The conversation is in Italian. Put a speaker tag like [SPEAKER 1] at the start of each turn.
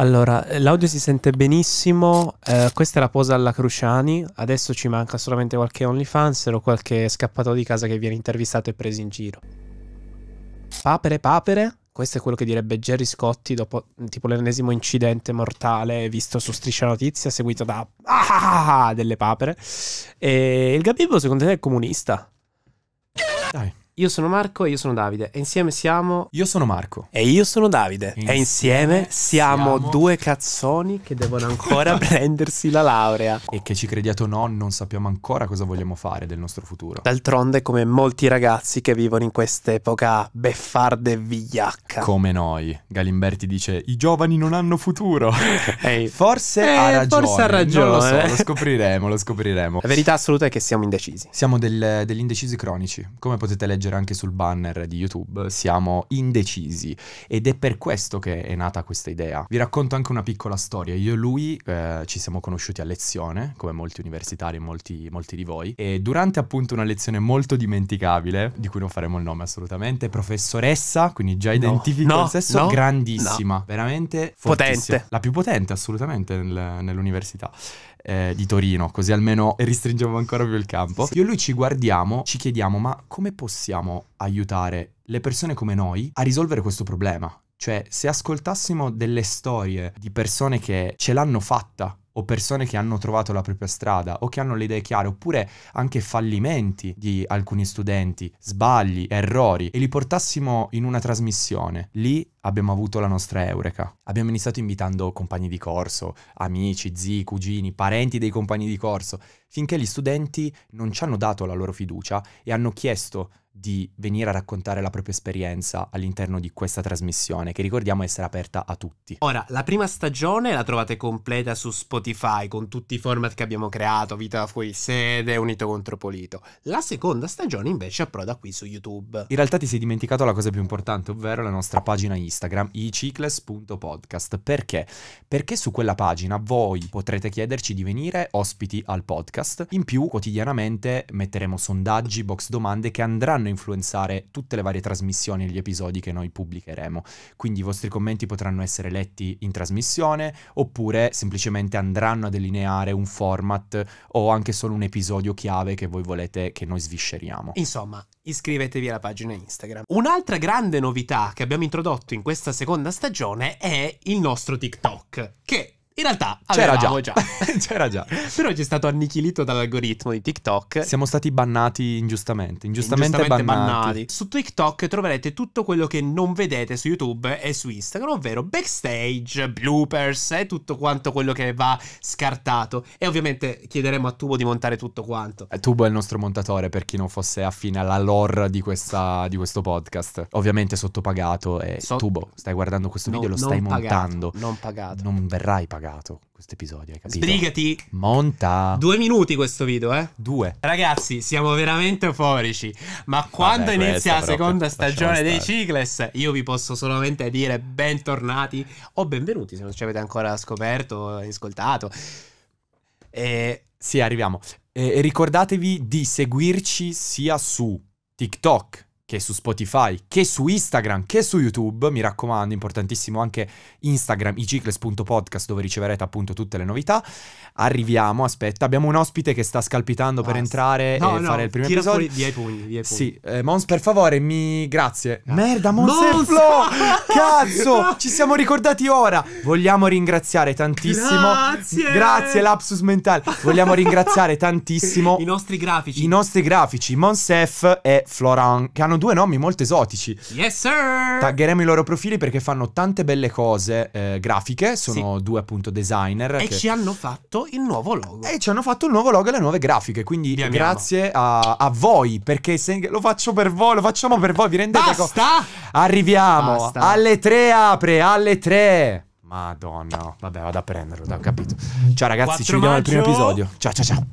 [SPEAKER 1] Allora, l'audio si sente benissimo, eh, questa è la posa alla Cruciani, adesso ci manca solamente qualche OnlyFans o qualche scappato di casa che viene intervistato e preso in giro. Papere, papere, questo è quello che direbbe Jerry Scotti dopo tipo l'ennesimo incidente mortale visto su Striscia Notizia, seguito da ah, delle papere. E il Gabibbo secondo te è comunista? Dai. Io sono Marco e io sono Davide e insieme siamo... Io sono Marco. E io sono Davide. Insieme e insieme siamo, siamo, due cazzoni che devono ancora prendersi la laurea. E che ci crediate o no, non sappiamo ancora cosa vogliamo fare del nostro futuro. D'altronde come molti ragazzi che vivono in quest'epoca beffarde e vigliacca.
[SPEAKER 2] Come noi. Galimberti dice, i giovani non hanno futuro. Ehi. Forse eh, ha ragione. Forse ha ragione. Lo, so, lo eh. scopriremo, lo scopriremo. La verità assoluta è che siamo indecisi. Siamo del, degli indecisi cronici, come potete leggere leggere anche sul banner di YouTube, siamo indecisi ed è per questo che è nata questa idea. Vi racconto anche una piccola storia. Io e lui eh, ci siamo conosciuti a lezione, come molti universitari e molti, molti di voi, e durante appunto una lezione molto dimenticabile, di cui non faremo il nome assolutamente, professoressa, quindi già identifico no, il sesso, no, grandissima, no. veramente potente. La più potente assolutamente nel, nell'università eh, di Torino, così almeno ristringiamo ancora più il campo. Sì. Io e lui ci guardiamo, ci chiediamo ma come possiamo aiutare le persone come noi a risolvere questo problema? Cioè, se ascoltassimo delle storie di persone che ce l'hanno fatta o persone che hanno trovato la propria strada o che hanno le idee chiare, oppure anche fallimenti di alcuni studenti, sbagli, errori, e li portassimo in una trasmissione, lì abbiamo avuto la nostra eureka. Abbiamo iniziato invitando compagni di corso, amici, zii, cugini, parenti dei compagni di corso, finché gli studenti non ci hanno dato la loro fiducia e hanno chiesto di venire a raccontare la propria esperienza all'interno di questa trasmissione, che ricordiamo essere aperta a tutti.
[SPEAKER 1] Ora, la prima stagione la trovate completa su Spotify, con tutti i format che abbiamo creato, Vita fuori sede, Unito contro Polito. La seconda stagione invece approda qui su YouTube. In realtà ti sei
[SPEAKER 2] dimenticato la cosa più importante, ovvero la nostra pagina Instagram, icicles.podcast. Perché? Perché su quella pagina voi potrete chiederci di venire ospiti al podcast. In più, quotidianamente metteremo sondaggi, box domande che andranno a influenzare tutte le varie trasmissioni e gli episodi che noi pubblicheremo. Quindi i vostri commenti potranno essere letti in trasmissione oppure semplicemente andranno a delineare un format o anche solo un episodio chiave che voi volete che noi svisceriamo.
[SPEAKER 1] Insomma, iscrivetevi alla pagina Instagram. Un'altra grande novità che abbiamo introdotto in questa seconda stagione è il nostro TikTok, che in realtà c'era già. già. c'era già. Però ci è stato annichilito dall'algoritmo
[SPEAKER 2] di TikTok. Siamo stati bannati ingiustamente. Ingiustamente, ingiustamente bannati. bannati.
[SPEAKER 1] Su TikTok troverete tutto quello che non vedete su YouTube e su Instagram, ovvero backstage, bloopers e eh, tutto quanto quello che va scartato. E ovviamente chiederemo a Tubo di montare tutto quanto.
[SPEAKER 2] E eh, Tubo è il nostro montatore per chi non fosse affine alla lore di, questa, di questo podcast. Ovviamente sottopagato. E so- Tubo, stai guardando questo no, video, lo stai pagato, montando. non pagato. Non verrai pagato cagato questo episodio, hai capito? Sbrigati!
[SPEAKER 1] Monta! Due minuti questo video, eh? Due. Ragazzi, siamo veramente euforici, ma quando Vabbè, inizia la seconda stagione dei Cicles, io vi posso solamente dire bentornati o benvenuti se non ci avete ancora scoperto o ascoltato. E... Sì, arriviamo.
[SPEAKER 2] E ricordatevi di seguirci sia su TikTok, che su Spotify, che su Instagram, che su YouTube, mi raccomando, importantissimo anche Instagram, icicles.podcast dove riceverete appunto tutte le novità. Arriviamo, aspetta, abbiamo un ospite che sta scalpitando ah, per entrare no, e no, fare il primo tira episodio. Fuori, via i pugni, via i pugni. Sì, eh, Mons per favore, mi grazie. Ah. Merda, Mons, Mons! Cazzo, ci siamo ricordati ora. Vogliamo ringraziare tantissimo. Grazie. Grazie lapsus mentale. Vogliamo ringraziare tantissimo i nostri grafici. I nostri grafici, Monsef e Florent che hanno due nomi molto esotici.
[SPEAKER 1] Yes, sir!
[SPEAKER 2] Taggeremo i loro profili perché fanno tante belle cose eh, grafiche. Sono sì. due appunto designer. E che... ci hanno fatto il nuovo logo. E ci hanno fatto il nuovo logo e le nuove grafiche. Quindi vi grazie a, a, voi perché se... lo faccio per voi, lo facciamo per voi. Vi rendete conto? Basta! Arriviamo Basta. alle tre apre, alle tre. Madonna, vabbè, vado a prenderlo, ho capito. Ciao ragazzi, ci vediamo al primo episodio. Ciao ciao ciao.